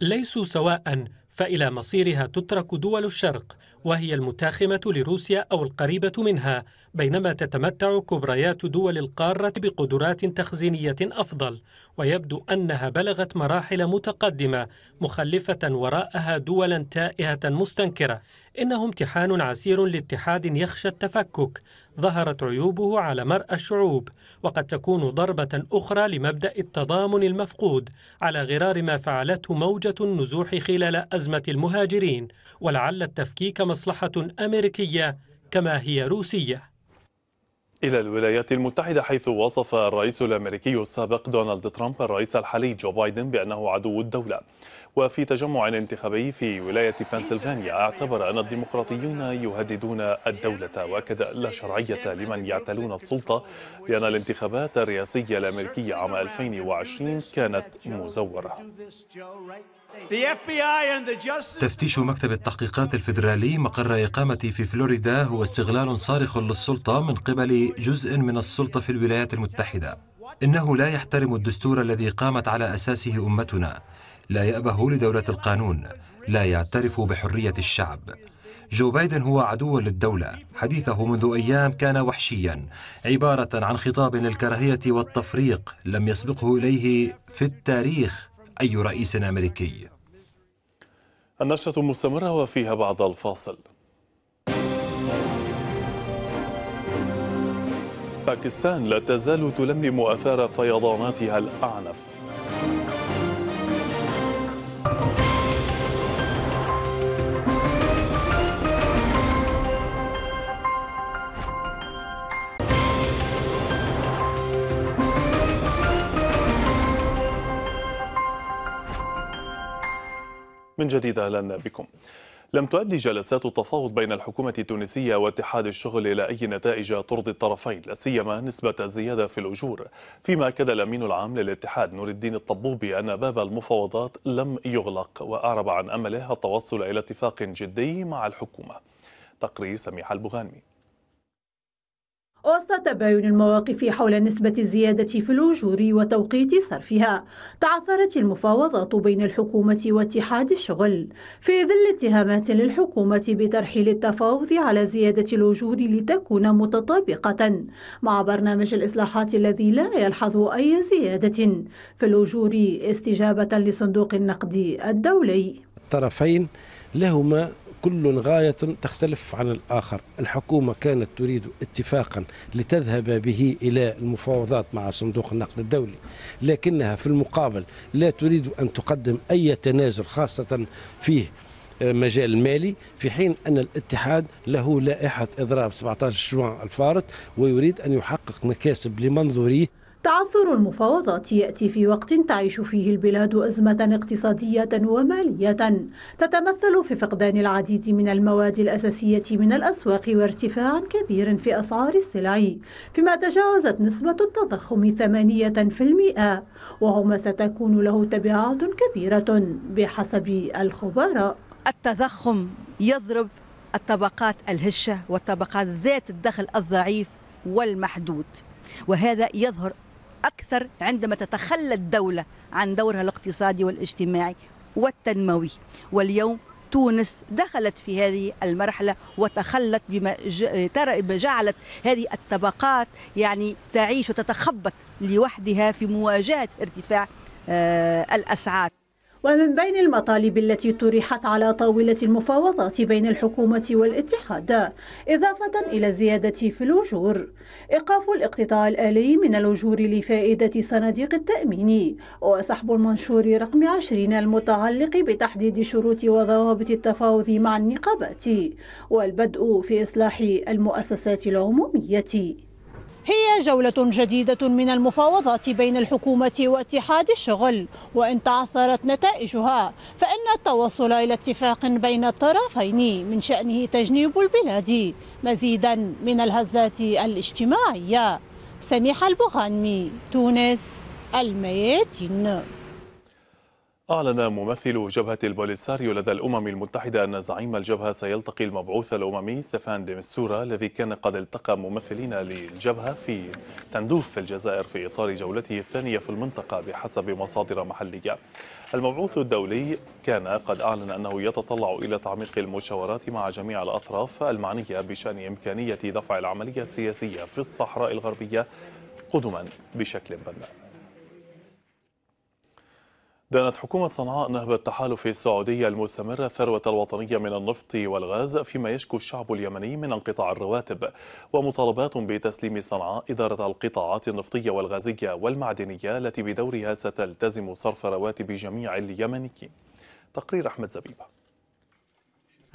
ليسوا سواء فإلى مصيرها تترك دول الشرق وهي المتاخمة لروسيا أو القريبة منها بينما تتمتع كبريات دول القارة بقدرات تخزينية أفضل ويبدو أنها بلغت مراحل متقدمة مخلفة وراءها دولا تائهة مستنكرة إنه امتحان عسير لاتحاد يخشى التفكك ظهرت عيوبه على مرأى الشعوب وقد تكون ضربة أخرى لمبدأ التضامن المفقود على غرار ما فعلته موجة النزوح خلال أزمة المهاجرين ولعل التفكيك مصلحة أمريكية كما هي روسية إلى الولايات المتحدة حيث وصف الرئيس الأمريكي السابق دونالد ترامب الرئيس الحالي جو بايدن بأنه عدو الدولة وفي تجمع انتخابي في ولاية بنسلفانيا اعتبر أن الديمقراطيون يهددون الدولة وأكد لا شرعية لمن يعتلون السلطة لأن الانتخابات الرئاسية الأمريكية عام 2020 كانت مزورة تفتيش مكتب التحقيقات الفيدرالي مقر إقامتي في فلوريدا هو استغلال صارخ للسلطة من قبل جزء من السلطة في الولايات المتحدة إنه لا يحترم الدستور الذي قامت على أساسه أمتنا لا يأبه لدولة القانون لا يعترف بحرية الشعب جو بايدن هو عدو للدولة حديثه منذ أيام كان وحشيا عبارة عن خطاب للكراهية والتفريق لم يسبقه إليه في التاريخ أي رئيس أمريكي النشرة مستمرة وفيها بعض الفاصل باكستان لا تزال تلمم أثار فيضاناتها الأعنف من جديد أهلا بكم لم تؤدي جلسات التفاوض بين الحكومة التونسية واتحاد الشغل إلى أي نتائج ترضي الطرفين لا سيما نسبة الزيادة في الأجور فيما أكد الأمين العام للاتحاد نور الدين الطبوبي أن باب المفاوضات لم يغلق وأعرب عن أمله التوصل إلى اتفاق جدي مع الحكومة تقرير سميح البغانمي وسط تباين المواقف حول نسبة الزيادة في الأجور وتوقيت صرفها تعثرت المفاوضات بين الحكومة واتحاد الشغل في ظل اتهامات للحكومة بترحيل التفاوض على زيادة الأجور لتكون متطابقة مع برنامج الإصلاحات الذي لا يلحظ أي زيادة في الأجور استجابة لصندوق النقد الدولي الطرفين لهما كل غاية تختلف عن الآخر الحكومة كانت تريد اتفاقا لتذهب به إلى المفاوضات مع صندوق النقد الدولي لكنها في المقابل لا تريد أن تقدم أي تنازل خاصة فيه مجال مالي في حين أن الاتحاد له لائحة إضراب 17 جوان الفارط ويريد أن يحقق مكاسب لمنظوريه تعثر المفاوضات يأتي في وقت تعيش فيه البلاد أزمة اقتصادية ومالية تتمثل في فقدان العديد من المواد الأساسية من الأسواق وارتفاع كبير في أسعار السلع فيما تجاوزت نسبة التضخم 8% وهما ستكون له تبعات كبيرة بحسب الخبراء التضخم يضرب الطبقات الهشة والطبقات ذات الدخل الضعيف والمحدود وهذا يظهر أكثر عندما تتخلى الدولة عن دورها الاقتصادي والاجتماعي والتنموي واليوم تونس دخلت في هذه المرحلة وتخلت بما جعلت هذه الطبقات يعني تعيش وتتخبط لوحدها في مواجهة ارتفاع آه، الأسعار ومن بين المطالب التي طرحت على طاولة المفاوضات بين الحكومة والاتحاد إضافة إلى الزيادة في الأجور إيقاف الاقتطاع الآلي من الأجور لفائدة صناديق التأمين وسحب المنشور رقم 20 المتعلق بتحديد شروط وضوابط التفاوض مع النقابات والبدء في إصلاح المؤسسات العمومية هي جولة جديدة من المفاوضات بين الحكومة واتحاد الشغل وإن تعثرت نتائجها فإن التوصل إلى اتفاق بين الطرفين من شأنه تجنيب البلاد مزيدا من الهزات الاجتماعية سميح البغانمي تونس الميتين أعلن ممثل جبهة البوليساريو لدى الأمم المتحدة أن زعيم الجبهة سيلتقي المبعوث الأممي ستيفان ديمسورا الذي كان قد التقى ممثلين للجبهة في تندوف في الجزائر في إطار جولته الثانية في المنطقة بحسب مصادر محلية المبعوث الدولي كان قد أعلن أنه يتطلع إلى تعميق المشاورات مع جميع الأطراف المعنية بشأن إمكانية دفع العملية السياسية في الصحراء الغربية قدما بشكل بناء دانت حكومة صنعاء نهب التحالف السعودي المستمر الثروة الوطنية من النفط والغاز فيما يشكو الشعب اليمني من انقطاع الرواتب ومطالبات بتسليم صنعاء إدارة القطاعات النفطية والغازية والمعدنية التي بدورها ستلتزم صرف رواتب جميع اليمنيين تقرير أحمد زبيبه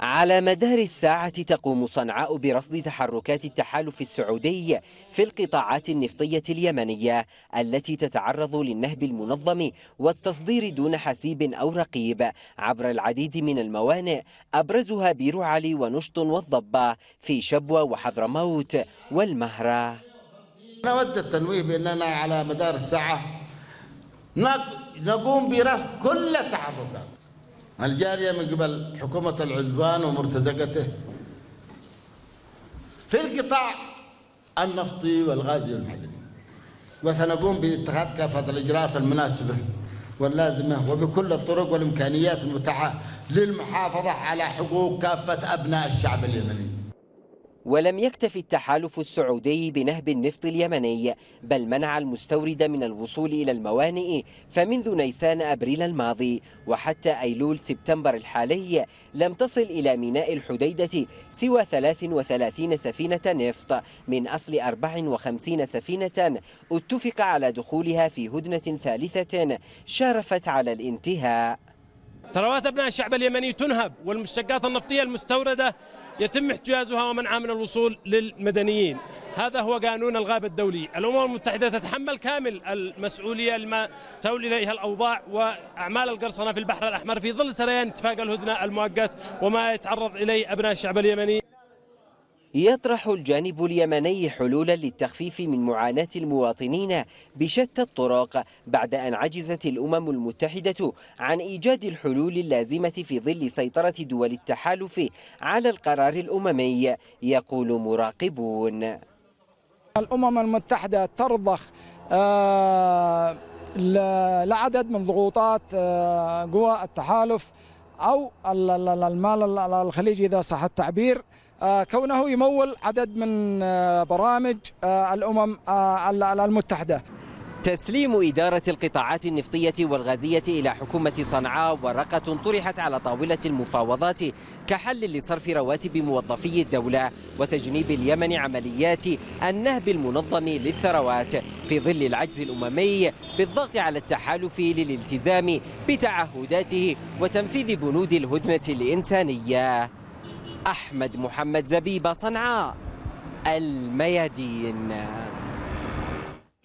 على مدار الساعة تقوم صنعاء برصد تحركات التحالف السعودي في القطاعات النفطية اليمنية التي تتعرض للنهب المنظم والتصدير دون حسيب أو رقيب عبر العديد من الموانئ أبرزها بير علي ونشط والضبة في شبوة وحضرموت والمهرة أنا أود التنويه بأننا على مدار الساعة نقوم برصد كل التحركات الجارية من قبل حكومة العدوان ومرتزقته في القطاع النفطي والغازي والمعدني وسنقوم باتخاذ كافة الإجراءات المناسبة واللازمة وبكل الطرق والإمكانيات المتاحة للمحافظة على حقوق كافة أبناء الشعب اليمني ولم يكتف التحالف السعودي بنهب النفط اليمني بل منع المستورد من الوصول إلى الموانئ فمنذ نيسان أبريل الماضي وحتى أيلول سبتمبر الحالي لم تصل إلى ميناء الحديدة سوى 33 سفينة نفط من أصل 54 سفينة اتفق على دخولها في هدنة ثالثة شارفت على الانتهاء ثروات أبناء الشعب اليمني تنهب والمشتقات النفطية المستوردة يتم احتجازها ومنعها من الوصول للمدنيين هذا هو قانون الغابة الدولي الأمم المتحدة تتحمل كامل المسؤولية لما تولي إليها الأوضاع وأعمال القرصنة في البحر الأحمر في ظل سريان اتفاق الهدنة المؤقت وما يتعرض إليه أبناء الشعب اليمني يطرح الجانب اليمني حلولا للتخفيف من معاناة المواطنين بشتى الطرق بعد أن عجزت الأمم المتحدة عن إيجاد الحلول اللازمة في ظل سيطرة دول التحالف على القرار الأممي يقول مراقبون الأمم المتحدة ترضخ آه، لعدد من ضغوطات قوى آه، التحالف أو المال الخليجي إذا صح التعبير آه، كونه يمول عدد من آه، برامج آه، الامم المتحده تسليم إدارة القطاعات النفطية والغازية إلى حكومة صنعاء ورقة طرحت على طاولة المفاوضات كحل لصرف رواتب موظفي الدولة وتجنيب اليمن عمليات النهب المنظم للثروات في ظل العجز الأممي بالضغط على التحالف للالتزام بتعهداته وتنفيذ بنود الهدنة الإنسانية أحمد محمد زبيبة صنعاء الميادين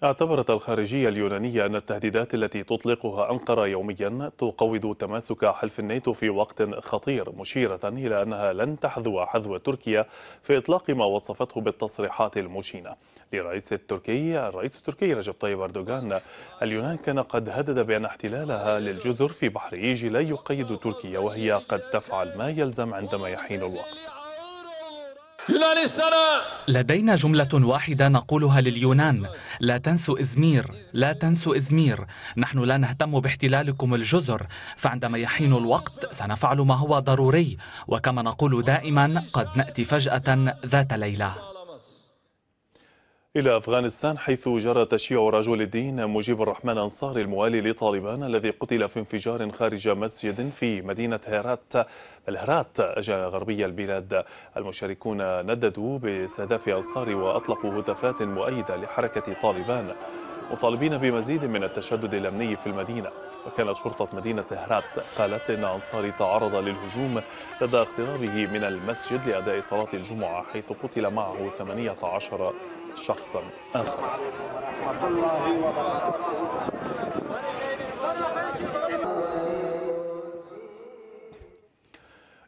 اعتبرت الخارجية اليونانية أن التهديدات التي تطلقها أنقرة يوميا تقوض تماسك حلف الناتو في وقت خطير مشيرة إلى أنها لن تحذو حذو تركيا في إطلاق ما وصفته بالتصريحات المشينة للرئيس التركي الرئيس التركي رجب طيب أردوغان اليونان كان قد هدد بأن احتلالها للجزر في بحر إيجي لا يقيد تركيا وهي قد تفعل ما يلزم عندما يحين الوقت لدينا جملة واحدة نقولها لليونان لا تنسوا إزمير لا تنسوا إزمير نحن لا نهتم باحتلالكم الجزر فعندما يحين الوقت سنفعل ما هو ضروري وكما نقول دائما قد نأتي فجأة ذات ليلة إلى أفغانستان حيث جرى تشييع رجل الدين مجيب الرحمن أنصاري الموالي لطالبان الذي قتل في انفجار خارج مسجد في مدينة هيرات الهرات غربي البلاد المشاركون نددوا باستهداف أنصاري وأطلقوا هتافات مؤيدة لحركة طالبان مطالبين بمزيد من التشدد الأمني في المدينة وكانت شرطة مدينة هرات قالت إن أنصاري تعرض للهجوم لدى اقترابه من المسجد لأداء صلاة الجمعة حيث قتل معه 18 شخصا آخر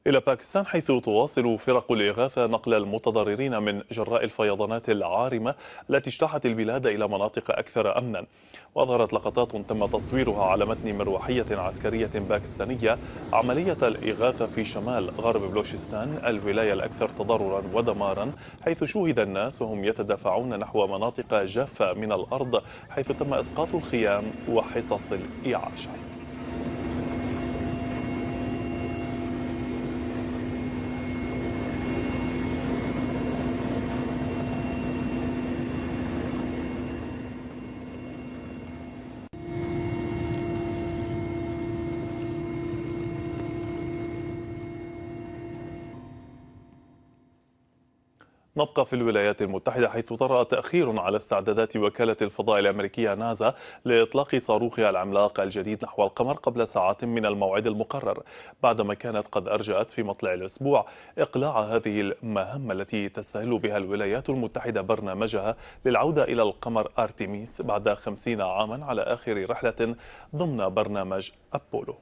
إلى باكستان حيث تواصل فرق الإغاثة نقل المتضررين من جراء الفيضانات العارمة التي اجتاحت البلاد إلى مناطق أكثر أمنا وأظهرت لقطات تم تصويرها على متن مروحية عسكرية باكستانية عملية الإغاثة في شمال غرب بلوشستان الولاية الأكثر تضررا ودمارا حيث شوهد الناس وهم يتدافعون نحو مناطق جافة من الأرض حيث تم إسقاط الخيام وحصص الإعاشة نبقى في الولايات المتحدة حيث طرأ تأخير على استعدادات وكالة الفضاء الأمريكية ناسا لإطلاق صاروخها العملاق الجديد نحو القمر قبل ساعات من الموعد المقرر بعدما كانت قد أرجأت في مطلع الأسبوع إقلاع هذه المهمة التي تستهل بها الولايات المتحدة برنامجها للعودة إلى القمر أرتيميس بعد خمسين عاما على آخر رحلة ضمن برنامج أبولو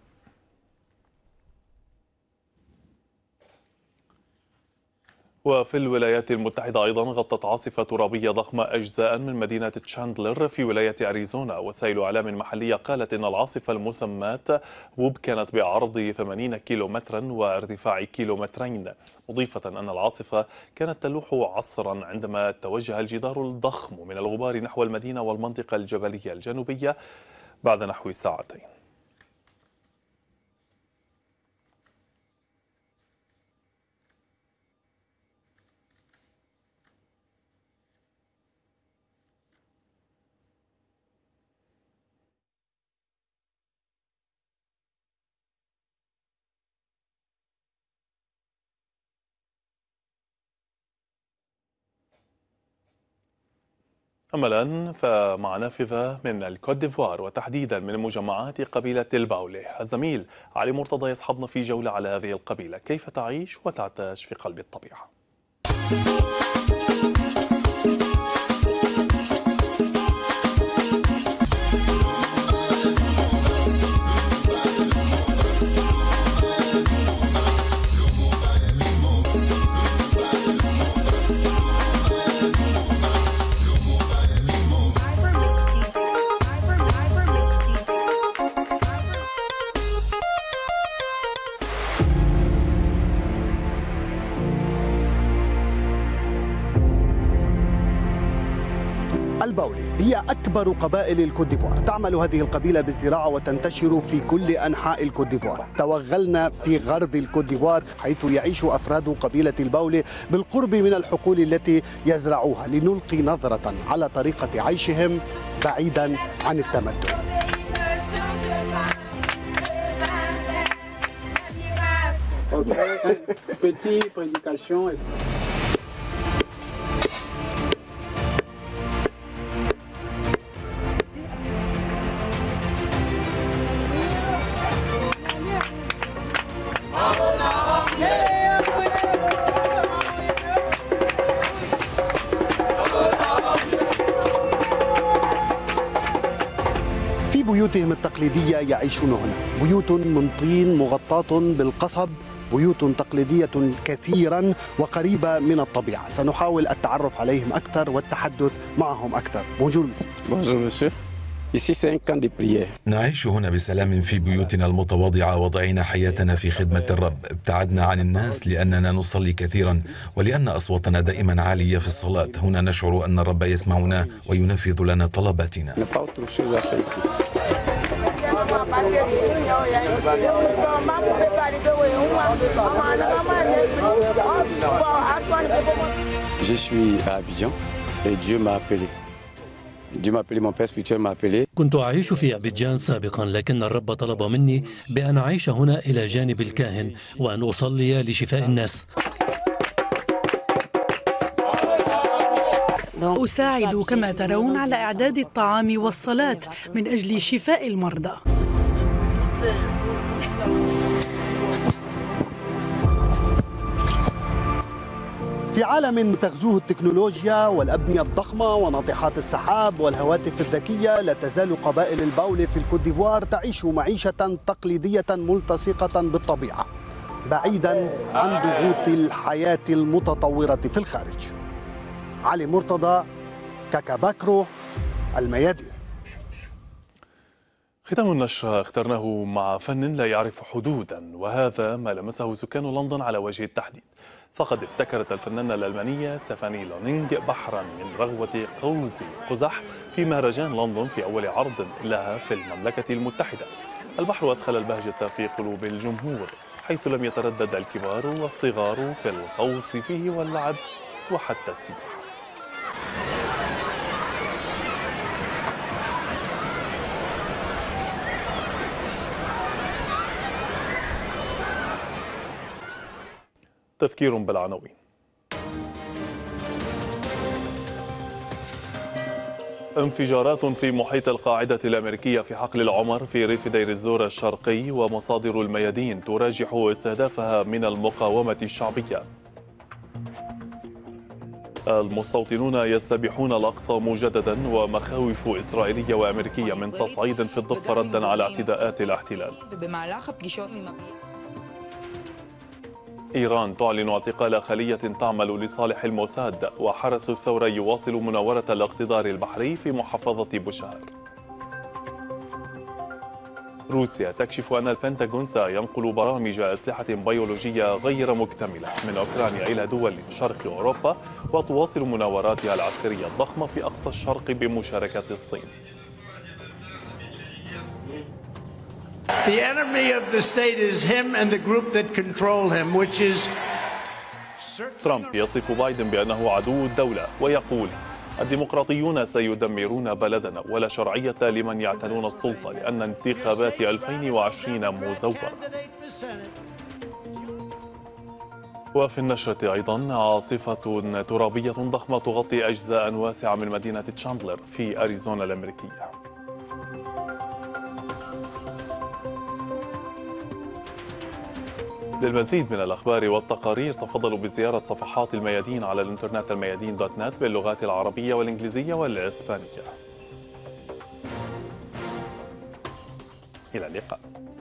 وفي الولايات المتحدة أيضا غطت عاصفة ترابية ضخمة أجزاء من مدينة تشاندلر في ولاية أريزونا وسائل أعلام محلية قالت أن العاصفة المسماة ووب كانت بعرض 80 كيلومترا وارتفاع كيلومترين مضيفة أن العاصفة كانت تلوح عصرا عندما توجه الجدار الضخم من الغبار نحو المدينة والمنطقة الجبلية الجنوبية بعد نحو ساعتين أما الآن فمع نافذة من الكوت ديفوار وتحديدا من مجمعات قبيلة الباولي الزميل علي مرتضى يصحبنا في جولة على هذه القبيلة كيف تعيش وتعتاش في قلب الطبيعة أكبر قبائل الكوديفوار تعمل هذه القبيلة بالزراعة وتنتشر في كل أنحاء الكوديفوار توغلنا في غرب الكوديفوار حيث يعيش أفراد قبيلة الباولي بالقرب من الحقول التي يزرعوها لنلقي نظرة على طريقة عيشهم بعيدا عن التمدن <laughs> Petite prédication. يعيشون هنا بيوت من طين مغطاة بالقصب بيوت تقليدية كثيرا وقريبة من الطبيعة سنحاول التعرف عليهم أكثر والتحدث معهم أكثر بونجور بونجور مسيو نعيش هنا بسلام في بيوتنا المتواضعة وضعنا حياتنا في خدمة الرب ابتعدنا عن الناس لأننا نصلي كثيرا ولأن أصواتنا دائما عالية في الصلاة هنا نشعر أن الرب يسمعنا وينفذ لنا طلباتنا Je suis à Abidjan et Dieu m'a appelé. Dieu m'a appelé, mon père spirituel m'a appelé. كنت أعيش في أبيجان سابقا لكن الرب طلب مني بأن أعيش هنا إلى جانب الكاهن وأن أصلي لشفاء الناس. أساعد كما ترون على إعداد الطعام والصلاة من أجل شفاء المرضى في عالم تغزوه التكنولوجيا والأبنية الضخمة وناطحات السحاب والهواتف الذكية لا تزال قبائل الباول في الكوت ديفوار تعيش معيشة تقليدية ملتصقة بالطبيعة بعيدا عن ضغوط الحياة المتطورة في الخارج علي مرتضى كاكاباكرو الميادين ختام النشر اخترناه مع فن لا يعرف حدودا وهذا ما لمسه سكان لندن على وجه التحديد فقد ابتكرت الفنانة الألمانية سفاني لونينج بحرا من رغوة قوس قزح في مهرجان لندن في أول عرض لها في المملكة المتحدة البحر أدخل البهجة في قلوب الجمهور حيث لم يتردد الكبار والصغار في القوس فيه واللعب وحتى السباحة تفكير بالعناوين انفجارات في محيط القاعدة الأمريكية في حقل العمر في ريف دير الزور الشرقي ومصادر الميادين تراجح استهدافها من المقاومة الشعبية المستوطنون يستبيحون الأقصى مجددا ومخاوف إسرائيلية وأمريكية من تصعيد في الضفة ردا على اعتداءات الاحتلال إيران تعلن اعتقال خلية تعمل لصالح الموساد وحرس الثورة يواصل مناورة الاقتدار البحري في محافظة بوشهر روسيا تكشف أن البنتاغون سينقل برامج أسلحة بيولوجية غير مكتملة من أوكرانيا إلى دول شرق أوروبا وتواصل مناوراتها العسكرية الضخمة في أقصى الشرق بمشاركة الصين The enemy of the state is him and the group that control him, which is ترامب يصف بايدن بأنه عدو الدولة ويقول الديمقراطيون سيدمرون بلدنا ولا شرعية لمن يعتلون السلطة لأن انتخابات 2020 مزورة وفي النشرة أيضا عاصفة ترابية ضخمة تغطي أجزاء واسعة من مدينة تشاندلر في أريزونا الأمريكية للمزيد من الأخبار والتقارير تفضلوا بزيارة صفحات الميادين على الانترنت الميادين دوت نت باللغات العربية والإنجليزية والإسبانية إلى اللقاء